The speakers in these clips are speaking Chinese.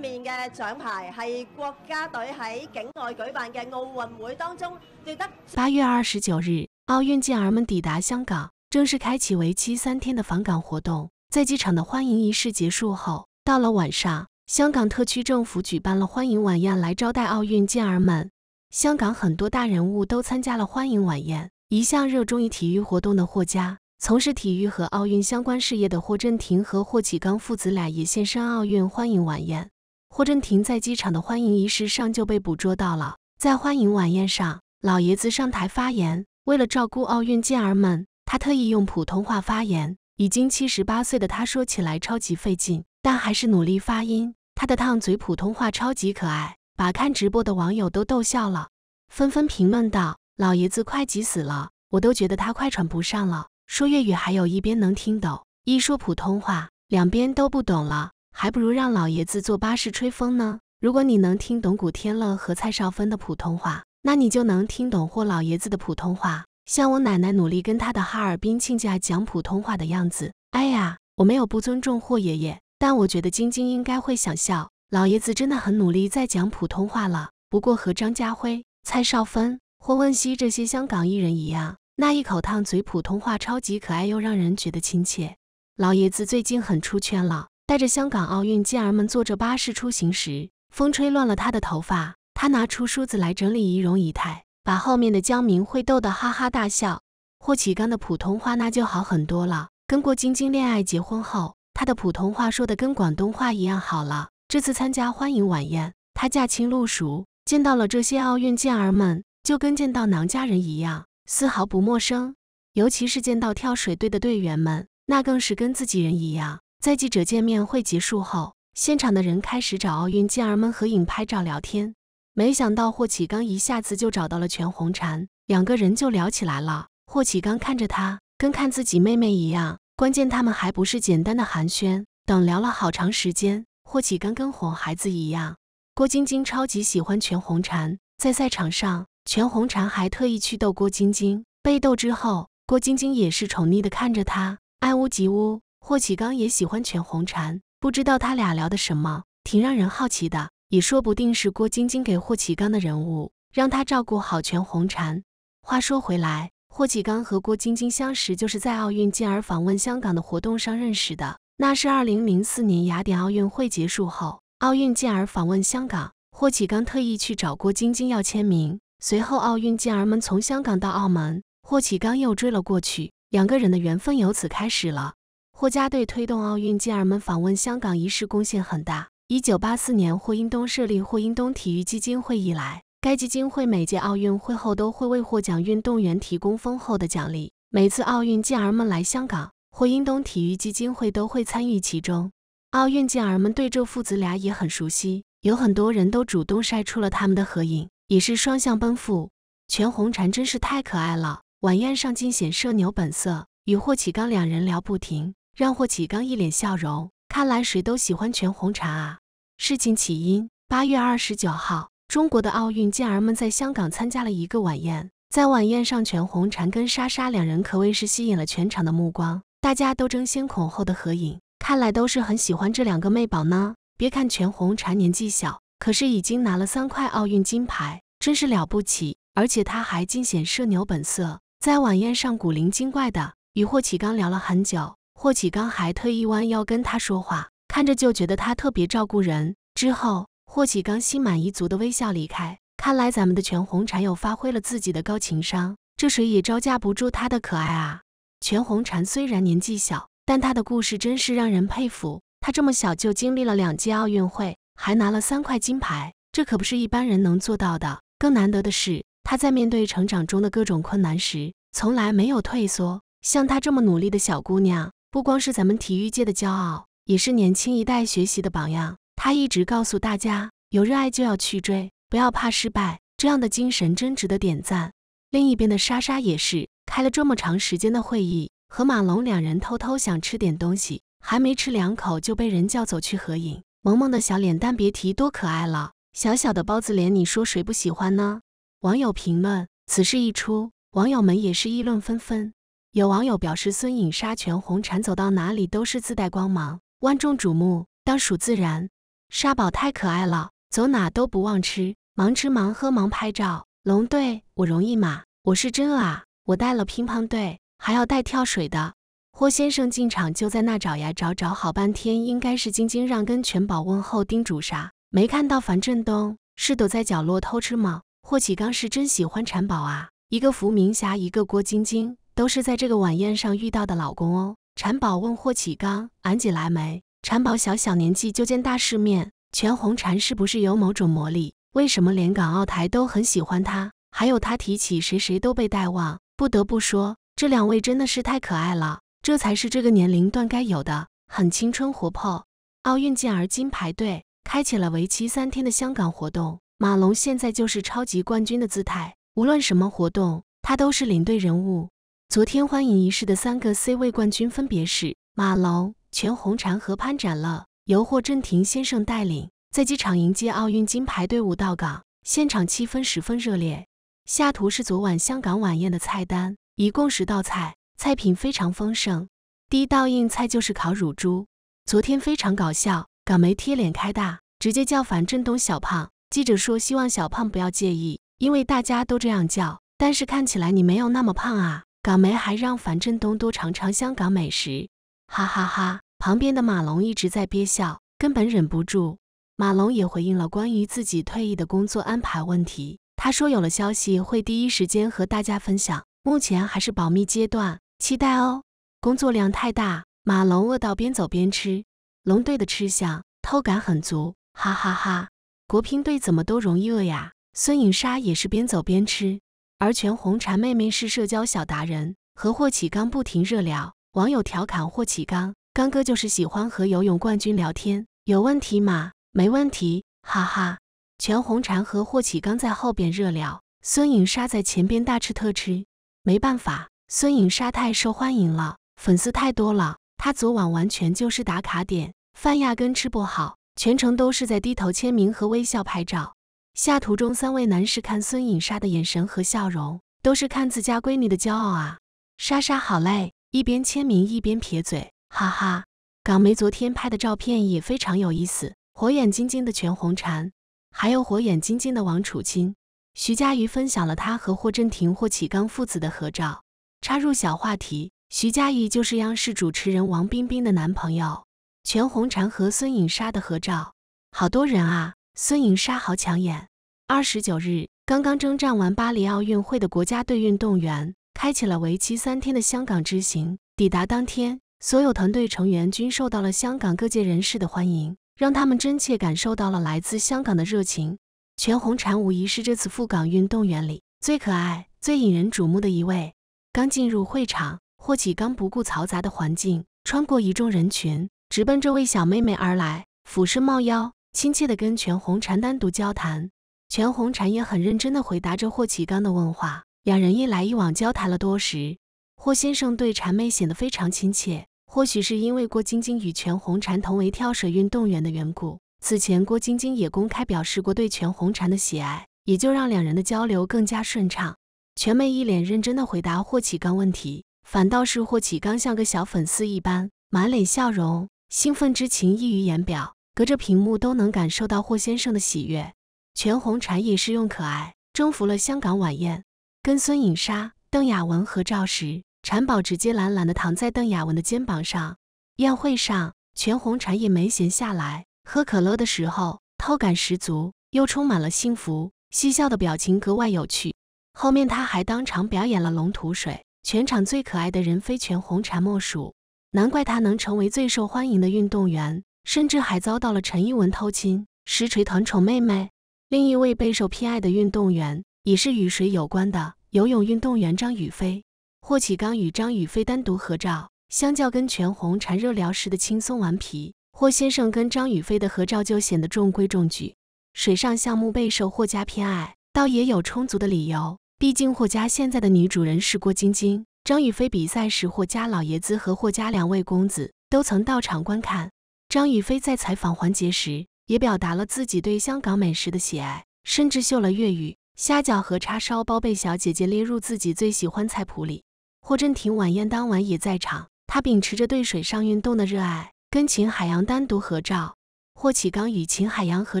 面嘅奖牌系国家队喺境外举办嘅奥运会当中夺得。八月二十九日，奥运健儿们抵达香港，正式开启为期三天的访港活动。在机场的欢迎仪式结束后，到了晚上，香港特区政府举办了欢迎晚宴来招待奥运健儿们。香港很多大人物都参加了欢迎晚宴。一向热衷于体育活动的霍家，从事体育和奥运相关事业的霍震霆和霍启刚父子俩也现身奥运欢迎晚宴。霍震霆在机场的欢迎仪式上就被捕捉到了。在欢迎晚宴上，老爷子上台发言。为了照顾奥运健儿们，他特意用普通话发言。已经七十八岁的他，说起来超级费劲，但还是努力发音。他的烫嘴普通话超级可爱，把看直播的网友都逗笑了，纷纷评论道：“老爷子快急死了，我都觉得他快喘不上了。”说粤语还有一边能听懂，一说普通话，两边都不懂了。还不如让老爷子坐巴士吹风呢。如果你能听懂古天乐和蔡少芬的普通话，那你就能听懂霍老爷子的普通话。像我奶奶努力跟她的哈尔滨亲家讲普通话的样子。哎呀，我没有不尊重霍爷爷，但我觉得晶晶应该会想笑。老爷子真的很努力在讲普通话了，不过和张家辉、蔡少芬、霍汶希这些香港艺人一样，那一口烫嘴普通话超级可爱又让人觉得亲切。老爷子最近很出圈了。带着香港奥运健儿们坐着巴士出行时，风吹乱了他的头发，他拿出梳子来整理仪容仪态，把后面的江明慧逗得哈哈大笑。霍启刚的普通话那就好很多了。跟郭晶晶恋爱结婚后，他的普通话说的跟广东话一样好了。这次参加欢迎晚宴，他驾轻就熟，见到了这些奥运健儿们，就跟见到娘家人一样，丝毫不陌生。尤其是见到跳水队的队员们，那更是跟自己人一样。在记者见面会结束后，现场的人开始找奥运健儿们合影、拍照、聊天。没想到霍启刚一下子就找到了全红婵，两个人就聊起来了。霍启刚看着她，跟看自己妹妹一样。关键他们还不是简单的寒暄，等聊了好长时间，霍启刚跟哄孩子一样。郭晶晶超级喜欢全红婵，在赛场上，全红婵还特意去逗郭晶晶，被逗之后，郭晶晶也是宠溺的看着她，爱屋及乌。霍启刚也喜欢全红婵，不知道他俩聊的什么，挺让人好奇的。也说不定是郭晶晶给霍启刚的人物，让他照顾好全红婵。话说回来，霍启刚和郭晶晶相识就是在奥运健儿访问香港的活动上认识的。那是2004年雅典奥运会结束后，奥运健儿访问香港，霍启刚特意去找郭晶晶要签名。随后，奥运健儿们从香港到澳门，霍启刚又追了过去，两个人的缘分由此开始了。霍家对推动奥运健儿们访问香港一事贡献很大。一九八四年，霍英东设立霍英东体育基金会以来，该基金会每届奥运会后都会为获奖运动员提供丰厚的奖励。每次奥运健儿们来香港，霍英东体育基金会都会参与其中。奥运健儿们对这父子俩也很熟悉，有很多人都主动晒出了他们的合影，也是双向奔赴。全红婵真是太可爱了，晚宴上尽显社牛本色，与霍启刚两人聊不停。让霍启刚一脸笑容，看来谁都喜欢全红婵啊。事情起因，八月二十九号，中国的奥运健儿们在香港参加了一个晚宴，在晚宴上，全红婵跟莎莎两人可谓是吸引了全场的目光，大家都争先恐后的合影，看来都是很喜欢这两个妹宝呢。别看全红婵年纪小，可是已经拿了三块奥运金牌，真是了不起。而且她还尽显社牛本色，在晚宴上古灵精怪的与霍启刚聊了很久。霍启刚还特意弯腰跟他说话，看着就觉得他特别照顾人。之后，霍启刚心满意足的微笑离开。看来咱们的全红婵又发挥了自己的高情商，这谁也招架不住她的可爱啊！全红婵虽然年纪小，但她的故事真是让人佩服。她这么小就经历了两届奥运会，还拿了三块金牌，这可不是一般人能做到的。更难得的是，她在面对成长中的各种困难时，从来没有退缩。像她这么努力的小姑娘。不光是咱们体育界的骄傲，也是年轻一代学习的榜样。他一直告诉大家，有热爱就要去追，不要怕失败。这样的精神真值得点赞。另一边的莎莎也是开了这么长时间的会议，和马龙两人偷偷想吃点东西，还没吃两口就被人叫走去合影。萌萌的小脸蛋，别提多可爱了。小小的包子脸，你说谁不喜欢呢？网友评论：此事一出，网友们也是议论纷纷。有网友表示，孙颖莎、全红婵走到哪里都是自带光芒，万众瞩目，当属自然。莎宝太可爱了，走哪都不忘吃，忙吃忙喝忙拍照。龙队，我容易吗？我是真啊！我带了乒乓队，还要带跳水的。霍先生进场就在那找呀找，找好半天，应该是晶晶让跟全宝问候叮嘱啥。没看到樊振东，是躲在角落偷吃吗？霍启刚是真喜欢婵宝啊，一个福明霞，一个郭晶晶。都是在这个晚宴上遇到的老公哦。婵宝问霍启刚，俺姐来没？婵宝小小年纪就见大世面，全红婵是不是有某种魔力？为什么连港澳台都很喜欢她？还有她提起谁谁都被带旺。不得不说，这两位真的是太可爱了，这才是这个年龄段该有的，很青春活泼。奥运健儿金牌队开启了为期三天的香港活动，马龙现在就是超级冠军的姿态，无论什么活动，他都是领队人物。昨天欢迎仪式的三个 C 位冠军分别是马龙、全红婵和潘展乐，由霍震霆先生带领在机场迎接奥运金牌队伍到港，现场气氛十分热烈。下图是昨晚香港晚宴的菜单，一共十道菜，菜品非常丰盛。第一道硬菜就是烤乳猪。昨天非常搞笑，港媒贴脸开大，直接叫樊振东小胖。记者说希望小胖不要介意，因为大家都这样叫，但是看起来你没有那么胖啊。港媒还让樊振东多尝尝香港美食，哈哈哈！旁边的马龙一直在憋笑，根本忍不住。马龙也回应了关于自己退役的工作安排问题，他说有了消息会第一时间和大家分享，目前还是保密阶段，期待哦。工作量太大，马龙饿到边走边吃，龙队的吃相偷感很足，哈哈哈！国乒队怎么都容易饿呀？孙颖莎也是边走边吃。而全红婵妹妹是社交小达人，和霍启刚不停热聊。网友调侃霍启刚：“刚哥就是喜欢和游泳冠军聊天，有问题吗？没问题，哈哈。”全红婵和霍启刚在后边热聊，孙颖莎在前边大吃特吃。没办法，孙颖莎太受欢迎了，粉丝太多了。她昨晚完全就是打卡点，饭压根吃不好，全程都是在低头签名和微笑拍照。下图中三位男士看孙颖莎的眼神和笑容，都是看自家闺女的骄傲啊！莎莎好累，一边签名一边撇嘴，哈哈。港媒昨天拍的照片也非常有意思，火眼金睛的全红婵，还有火眼金睛的王楚钦。徐嘉余分享了他和霍震霆、霍启刚父子的合照，插入小话题：徐嘉余就是央视主持人王冰冰的男朋友。全红婵和孙颖莎的合照，好多人啊！孙颖莎好抢眼。二十九日，刚刚征战完巴黎奥运会的国家队运动员，开启了为期三天的香港之行。抵达当天，所有团队成员均受到了香港各界人士的欢迎，让他们真切感受到了来自香港的热情。全红婵无疑是这次赴港运动员里最可爱、最引人瞩目的一位。刚进入会场，霍启刚不顾嘈杂的环境，穿过一众人群，直奔这位小妹妹而来，俯身冒腰。亲切地跟全红婵单独交谈，全红婵也很认真地回答着霍启刚的问话。两人一来一往交谈了多时，霍先生对婵妹显得非常亲切。或许是因为郭晶晶与全红婵同为跳水运动员的缘故，此前郭晶晶也公开表示过对全红婵的喜爱，也就让两人的交流更加顺畅。全妹一脸认真地回答霍启刚问题，反倒是霍启刚像个小粉丝一般，满脸笑容，兴奋之情溢于言表。隔着屏幕都能感受到霍先生的喜悦。全红婵也是用可爱征服了香港晚宴。跟孙颖莎、邓亚文合照时，婵宝直接懒懒地躺在邓亚文的肩膀上。宴会上，全红婵也没闲下来，喝可乐的时候，偷感十足，又充满了幸福，嬉笑的表情格外有趣。后面他还当场表演了龙吐水，全场最可爱的人非全红婵莫属。难怪他能成为最受欢迎的运动员。甚至还遭到了陈一文偷亲，实锤团宠妹妹。另一位备受偏爱的运动员，也是与水有关的游泳运动员张雨霏。霍启刚与张雨霏单独合照，相较跟全红婵热聊时的轻松顽皮，霍先生跟张雨霏的合照就显得中规中矩。水上项目备受霍家偏爱，倒也有充足的理由。毕竟霍家现在的女主人是郭晶晶，张雨霏比赛时，霍家老爷子和霍家两位公子都曾到场观看。张雨霏在采访环节时，也表达了自己对香港美食的喜爱，甚至秀了粤语虾饺和叉烧包被小姐姐列入自己最喜欢菜谱里。霍震霆晚宴当晚也在场，他秉持着对水上运动的热爱，跟秦海洋单独合照。霍启刚与秦海洋合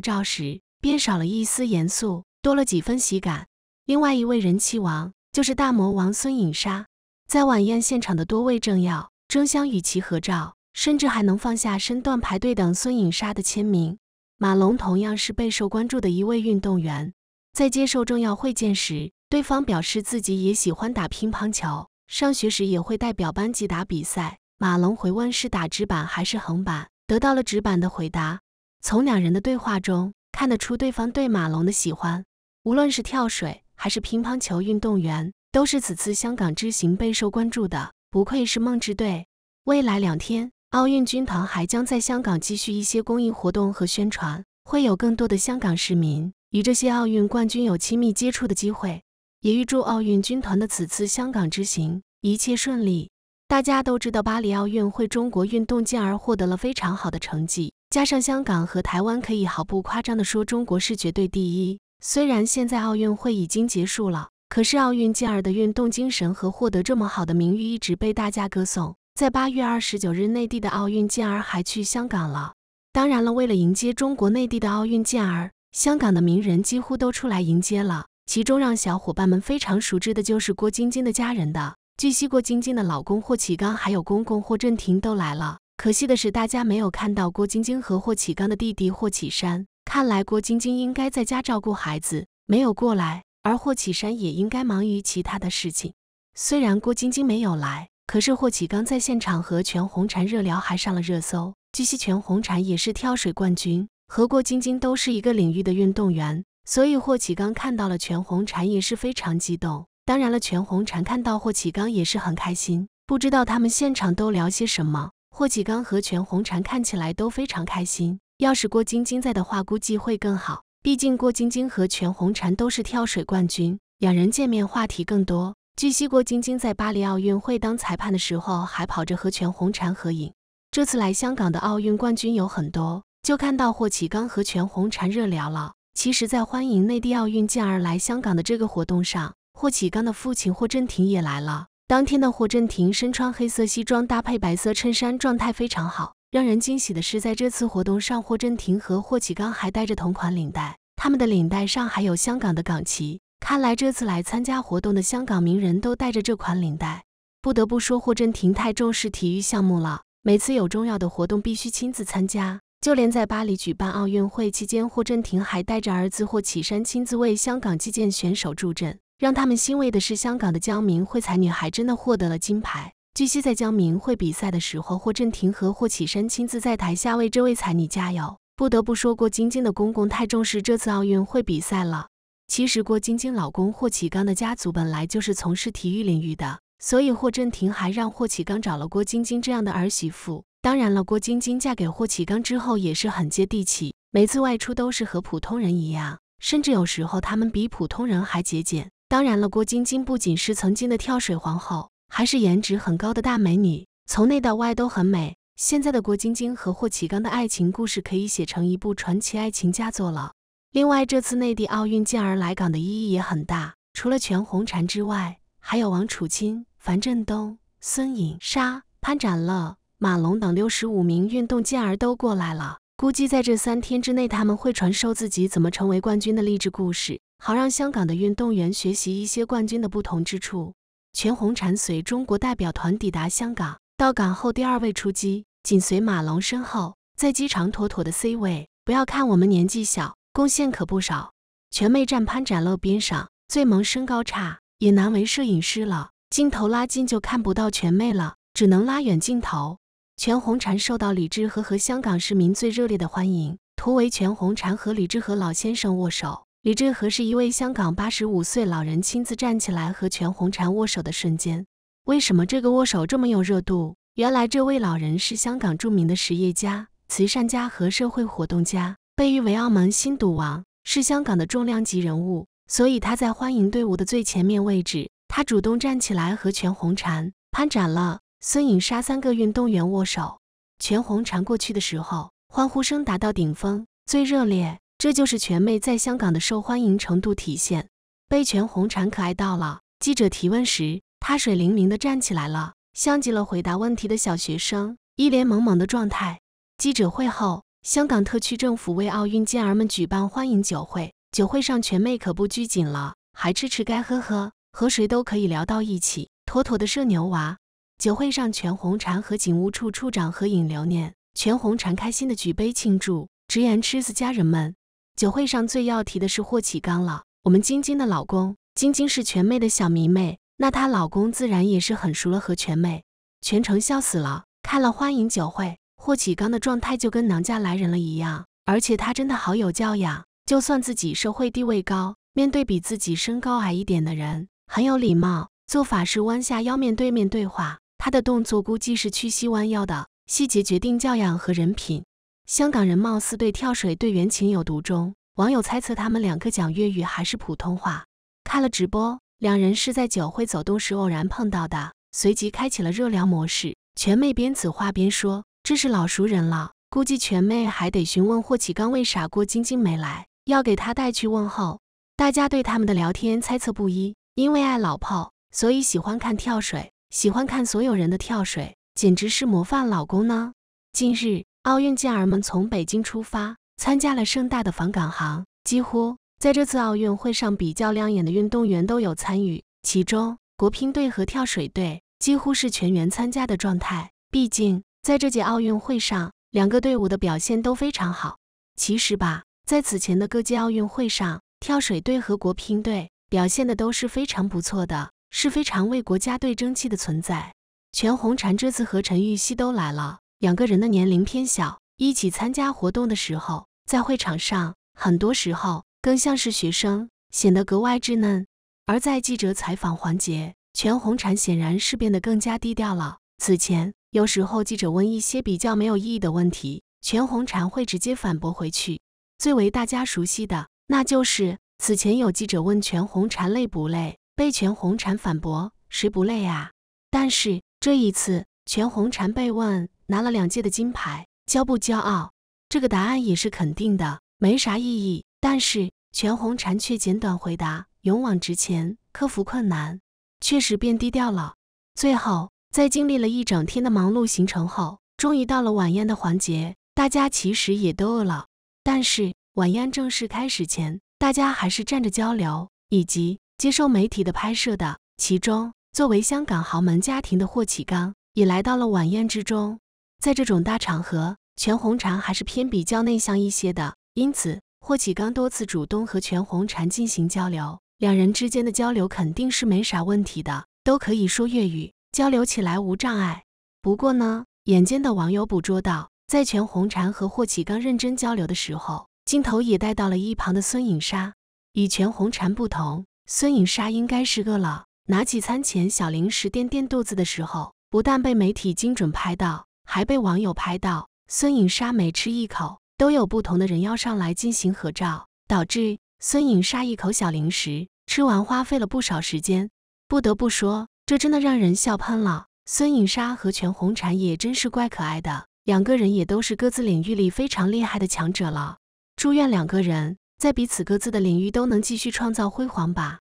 照时，便少了一丝严肃，多了几分喜感。另外一位人气王就是大魔王孙颖莎，在晚宴现场的多位政要争相与其合照。甚至还能放下身段排队等孙颖莎的签名。马龙同样是备受关注的一位运动员，在接受重要会见时，对方表示自己也喜欢打乒乓球，上学时也会代表班级打比赛。马龙回问是打直板还是横板，得到了直板的回答。从两人的对话中看得出对方对马龙的喜欢。无论是跳水还是乒乓球运动员，都是此次香港之行备受关注的。不愧是梦之队。未来两天。奥运军团还将在香港继续一些公益活动和宣传，会有更多的香港市民与这些奥运冠军有亲密接触的机会。也预祝奥运军团的此次香港之行一切顺利。大家都知道，巴黎奥运会中国运动健儿获得了非常好的成绩，加上香港和台湾，可以毫不夸张地说，中国是绝对第一。虽然现在奥运会已经结束了，可是奥运健儿的运动精神和获得这么好的名誉，一直被大家歌颂。在八月二十九日，内地的奥运健儿还去香港了。当然了，为了迎接中国内地的奥运健儿，香港的名人几乎都出来迎接了。其中让小伙伴们非常熟知的就是郭晶晶的家人的。据悉，郭晶晶的老公霍启刚还有公公霍震霆都来了。可惜的是，大家没有看到郭晶晶和霍启刚的弟弟霍启山。看来郭晶晶应该在家照顾孩子，没有过来。而霍启山也应该忙于其他的事情。虽然郭晶晶没有来。可是霍启刚在现场和全红婵热聊，还上了热搜。据悉，全红婵也是跳水冠军，和郭晶晶都是一个领域的运动员，所以霍启刚看到了全红婵也是非常激动。当然了，全红婵看到霍启刚也是很开心。不知道他们现场都聊些什么？霍启刚和全红婵看起来都非常开心。要是郭晶晶在的话，估计会更好。毕竟郭晶晶和全红婵都是跳水冠军，两人见面话题更多。据悉，郭晶晶在巴黎奥运会当裁判的时候，还跑着和全红婵合影。这次来香港的奥运冠军有很多，就看到霍启刚和全红婵热聊了。其实，在欢迎内地奥运健儿来香港的这个活动上，霍启刚的父亲霍震霆也来了。当天的霍震霆身穿黑色西装搭配白色衬衫，状态非常好。让人惊喜的是，在这次活动上，霍震霆和霍启刚还带着同款领带，他们的领带上还有香港的港旗。看来这次来参加活动的香港名人都带着这款领带。不得不说，霍震霆太重视体育项目了，每次有重要的活动必须亲自参加。就连在巴黎举办奥运会期间，霍震霆还带着儿子霍启山亲自为香港击剑选手助阵。让他们欣慰的是，香港的江明慧才女还真的获得了金牌。据悉，在江明慧比赛的时候，霍震霆和霍启山亲自在台下为这位才女加油。不得不说，郭晶晶的公公太重视这次奥运会比赛了。其实郭晶晶老公霍启刚的家族本来就是从事体育领域的，所以霍震霆还让霍启刚找了郭晶晶这样的儿媳妇。当然了，郭晶晶嫁给霍启刚之后也是很接地气，每次外出都是和普通人一样，甚至有时候他们比普通人还节俭。当然了，郭晶晶不仅是曾经的跳水皇后，还是颜值很高的大美女，从内到外都很美。现在的郭晶晶和霍启刚的爱情故事可以写成一部传奇爱情佳作了。另外，这次内地奥运健儿来港的意义也很大。除了全红婵之外，还有王楚钦、樊振东、孙颖莎、潘展乐、马龙等六十五名运动健儿都过来了。估计在这三天之内，他们会传授自己怎么成为冠军的励志故事，好让香港的运动员学习一些冠军的不同之处。全红婵随中国代表团抵达香港，到港后第二位出击，紧随马龙身后，在机场妥妥的 C 位。不要看我们年纪小。贡献可不少，全妹站潘展乐边上，最萌身高差也难为摄影师了。镜头拉近就看不到全妹了，只能拉远镜头。全红婵受到李志和和香港市民最热烈的欢迎。图为全红婵和李志和老先生握手。李志和是一位香港八十五岁老人，亲自站起来和全红婵握手的瞬间。为什么这个握手这么有热度？原来这位老人是香港著名的实业家、慈善家和社会活动家。被誉为澳门新赌王，是香港的重量级人物，所以他在欢迎队伍的最前面位置。他主动站起来和全红婵、潘展乐、孙颖莎三个运动员握手。全红婵过去的时候，欢呼声达到顶峰，最热烈。这就是全妹在香港的受欢迎程度体现。被全红婵可爱到了。记者提问时，她水灵灵的站起来了，像极了回答问题的小学生，一脸萌萌的状态。记者会后。香港特区政府为奥运健儿们举办欢迎酒会，酒会上全妹可不拘谨了，还吃吃该喝喝，和谁都可以聊到一起，妥妥的社牛娃。酒会上，全红婵和警务处处长合影留念，全红婵开心的举杯庆祝，直言：“吃死家人们，酒会上最要提的是霍启刚了，我们晶晶的老公，晶晶是全妹的小迷妹，那她老公自然也是很熟了。”和全妹全程笑死了，开了欢迎酒会。霍启刚的状态就跟娘家来人了一样，而且他真的好有教养。就算自己社会地位高，面对比自己身高矮一点的人，很有礼貌，做法是弯下腰面对面对话。他的动作估计是屈膝弯腰的，细节决定教养和人品。香港人貌似对跳水队员情有独钟，网友猜测他们两个讲粤语还是普通话。开了直播，两人是在酒会走动时偶然碰到的，随即开启了热聊模式。全妹边此话边说。这是老熟人了，估计全妹还得询问霍启刚为啥郭晶晶没来，要给他带去问候。大家对他们的聊天猜测不一，因为爱老炮，所以喜欢看跳水，喜欢看所有人的跳水，简直是模范老公呢。近日，奥运健儿们从北京出发，参加了盛大的返港行。几乎在这次奥运会上比较亮眼的运动员都有参与，其中国乒队和跳水队几乎是全员参加的状态，毕竟。在这届奥运会上，两个队伍的表现都非常好。其实吧，在此前的各届奥运会上，跳水队和国乒队表现的都是非常不错的，是非常为国家队争气的存在。全红婵这次和陈芋汐都来了，两个人的年龄偏小，一起参加活动的时候，在会场上很多时候更像是学生，显得格外稚嫩。而在记者采访环节，全红婵显然是变得更加低调了。此前，有时候记者问一些比较没有意义的问题，全红婵会直接反驳回去。最为大家熟悉的，那就是此前有记者问全红婵累不累，被全红婵反驳：“谁不累啊？”但是这一次，全红婵被问拿了两届的金牌，骄不骄傲？这个答案也是肯定的，没啥意义。但是全红婵却简短回答：“勇往直前，克服困难。”确实变低调了。最后。在经历了一整天的忙碌行程后，终于到了晚宴的环节。大家其实也都饿了，但是晚宴正式开始前，大家还是站着交流以及接受媒体的拍摄的。其中，作为香港豪门家庭的霍启刚也来到了晚宴之中。在这种大场合，全红婵还是偏比较内向一些的，因此霍启刚多次主动和全红婵进行交流，两人之间的交流肯定是没啥问题的，都可以说粤语。交流起来无障碍。不过呢，眼尖的网友捕捉到，在全红婵和霍启刚认真交流的时候，镜头也带到了一旁的孙颖莎。与全红婵不同，孙颖莎应该是饿了，拿起餐前小零食垫垫肚子的时候，不但被媒体精准拍到，还被网友拍到。孙颖莎每吃一口，都有不同的人要上来进行合照，导致孙颖莎一口小零食吃完花费了不少时间。不得不说。这真的让人笑喷了。孙颖莎和全红婵也真是怪可爱的，两个人也都是各自领域里非常厉害的强者了。祝愿两个人在彼此各自的领域都能继续创造辉煌吧。